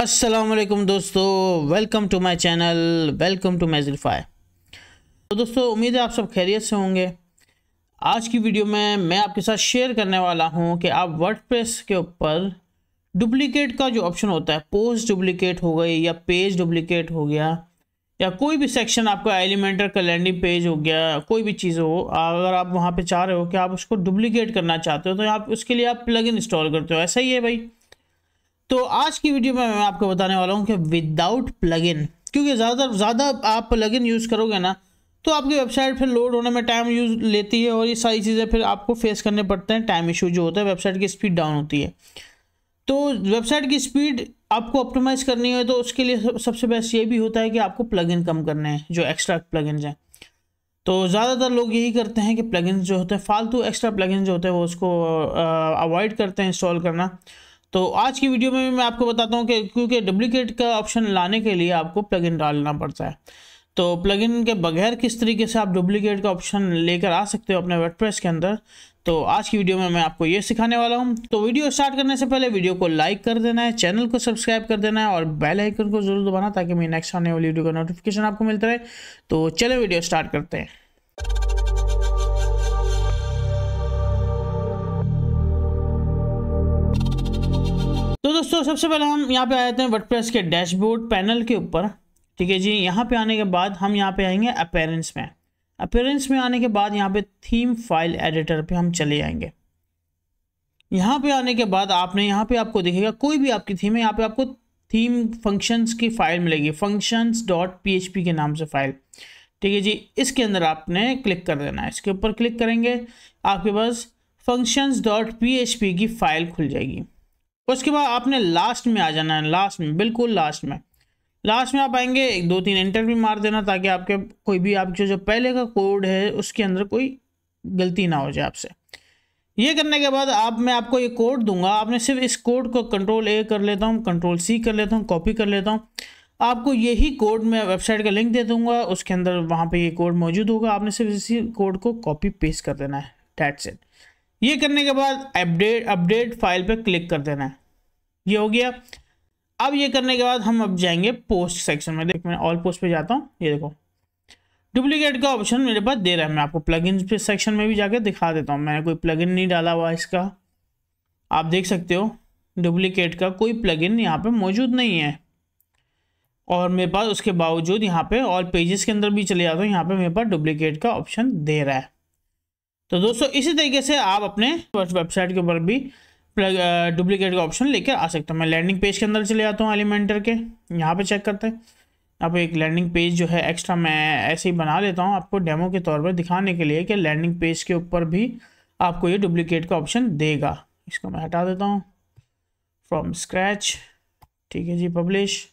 असलम दोस्तों welcome to my channel welcome to मैजिलफाई तो दोस्तों उम्मीद है आप सब खैरियत से होंगे आज की वीडियो में मैं आपके साथ शेयर करने वाला हूं कि आप वर्डप्रेस के ऊपर डुप्लीकेट का जो ऑप्शन होता है पोस्ट डुप्लीकेट हो गई या पेज डुप्लीकेट हो गया या कोई भी सेक्शन आपका एलिमेंटर का लैंडिंग पेज हो गया कोई भी चीज़ हो अगर आप वहाँ पर चाह रहे हो कि आप उसको डुप्लीकेट करना चाहते हो तो आप उसके लिए आप प्लग इंस्टॉल करते हो ऐसा ही है भाई तो आज की वीडियो में मैं आपको बताने वाला हूँ कि विदाउट प्लगइन क्योंकि ज़्यादातर ज़्यादा आप प्लगइन यूज़ करोगे ना तो आपकी वेबसाइट फिर लोड होने में टाइम यूज लेती है और ये सारी चीज़ें फिर आपको फेस करने पड़ते हैं टाइम इशू जो होता है वेबसाइट की स्पीड डाउन होती है तो वेबसाइट की स्पीड आपको ऑप्टिमाइज करनी है तो उसके लिए सबसे बेस्ट ये भी होता है कि आपको प्लग कम करने हैं जो एक्स्ट्रा प्लग हैं तो ज़्यादातर लोग यही करते हैं कि प्लग जो होते हैं फालतू एक्स्ट्रा प्लग जो होते हैं वो उसको अवॉइड करते हैं इंस्टॉल करना तो आज की वीडियो में मैं आपको बताता हूँ कि क्योंकि डुप्लीकेट का ऑप्शन लाने के लिए आपको प्लगइन डालना पड़ता है तो प्लगइन के बगैर किस तरीके से आप डुप्लीकेट का ऑप्शन लेकर आ सकते हो अपने वेटप्रेस के अंदर तो आज की वीडियो में मैं आपको ये सिखाने वाला हूँ तो वीडियो स्टार्ट करने से पहले वीडियो को लाइक कर देना है चैनल को सब्सक्राइब कर देना है और बेल आइकन को जरूर दबाना ताकि मेरी नेक्स्ट आने वाली वीडियो का नोटिफिकेशन आपको मिलता रहे तो चले वीडियो स्टार्ट करते हैं दोस्तों सबसे पहले हम यहाँ पे आ जाते हैं वर्डप्रेस के डैशबोर्ड पैनल के ऊपर ठीक है जी यहाँ पे आने के बाद हम यहाँ पे आएंगे अपेरेंस में अपेरेंस में आने के बाद यहाँ पे थीम फाइल एडिटर पे हम चले आएंगे यहाँ पे आने के बाद आपने यहाँ पे आपको देखेगा कोई भी आपकी थीम है यहाँ पे आपको थीम फंक्शंस की फाइल मिलेगी फंक्शंस डॉट पी के नाम से फाइल ठीक है जी इसके अंदर आपने क्लिक कर देना है इसके ऊपर क्लिक करेंगे आपके पास फंक्शंस डॉट पी की फाइल खुल जाएगी उसके बाद आपने लास्ट में आ जाना है लास्ट में बिल्कुल लास्ट में लास्ट में आप आएंगे एक दो तीन इंटरव्यू भी मार देना ताकि आपके कोई भी आप जो जो पहले का कोड है उसके अंदर कोई गलती ना हो जाए आपसे ये करने के बाद आप मैं आपको ये कोड दूंगा आपने सिर्फ इस कोड को कंट्रोल ए कर लेता हूँ कंट्रोल सी कर लेता हूँ कॉपी कर लेता हूँ आपको यही कोड मैं वेबसाइट का लिंक दे दूंगा उसके अंदर वहाँ पे ये कोड मौजूद होगा आपने सिर्फ इसी कोड को कॉपी पेस्ट कर देना है टैट सेट ये करने के बाद अपडेट अपडेट फाइल पे क्लिक कर देना है ये हो गया अब ये करने के बाद हम अब जाएंगे पोस्ट सेक्शन में देख मैं ऑल पोस्ट पे जाता हूँ ये देखो डुप्लीकेट का ऑप्शन मेरे पास दे रहा है मैं आपको प्लग इन पे सेक्शन में भी जाके दिखा देता हूँ मैंने कोई प्लग नहीं डाला हुआ इसका आप देख सकते हो डुप्लीकेट का कोई प्लग इन यहाँ मौजूद नहीं है और मेरे पास उसके बावजूद यहाँ पे ऑल पेजेस के अंदर भी चले जाता हूँ यहाँ पे मेरे पास डुप्लीकेट का ऑप्शन दे रहा है तो दोस्तों इसी तरीके से आप अपने वेबसाइट के ऊपर भी डुप्लीकेट का ऑप्शन लेकर आ सकता हूँ मैं लैंडिंग पेज के अंदर चले जाता हूँ एलिमेंटर के यहाँ पे चेक करते हैं अब एक लैंडिंग पेज जो है एक्स्ट्रा मैं ऐसे ही बना लेता हूँ आपको डेमो के तौर पर दिखाने के लिए कि लैंडिंग पेज के ऊपर भी आपको ये डुप्लीकेट का ऑप्शन देगा इसको मैं हटा देता हूँ फ्रॉम स्क्रैच ठीक है जी पब्लिश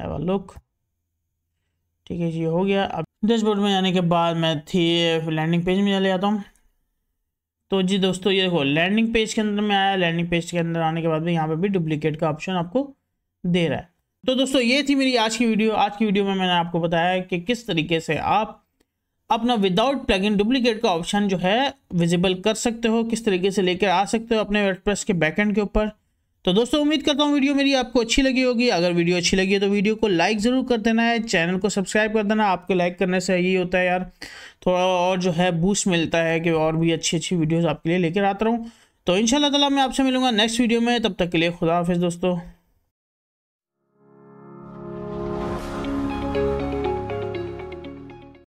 है लुक ठीक है जी हो गया अब डैशबोर्ड में जाने के बाद मैं थी लैंडिंग पेज में चले जाता हूँ तो जी दोस्तों ये देखो लैंडिंग पेज के अंदर में आया लैंडिंग पेज के अंदर आने के बाद में यहाँ पे भी डुप्लीकेट का ऑप्शन आपको दे रहा है तो दोस्तों ये थी मेरी आज की वीडियो आज की वीडियो में मैंने आपको बताया कि किस तरीके से आप अपना विदाउट प्लगइन डुप्लीकेट का ऑप्शन जो है विजिबल कर सकते हो किस तरीके से लेकर आ सकते हो अपने वेटप्रेस के बैकेंड के ऊपर तो दोस्तों उम्मीद करता हूँ वीडियो मेरी आपको अच्छी लगी होगी अगर वीडियो अच्छी लगी है तो वीडियो को लाइक ज़रूर कर देना है चैनल को सब्सक्राइब कर देना आपके लाइक करने से यही होता है यार थोड़ा और जो है बूस्ट मिलता है कि और भी अच्छी अच्छी वीडियोज़ आपके लिए लेकर आता रहूँ तो इन ताला मैं आपसे मिलूंगा नेक्स्ट वीडियो में तब तक के लिए खुदा हाफिज़ दोस्तों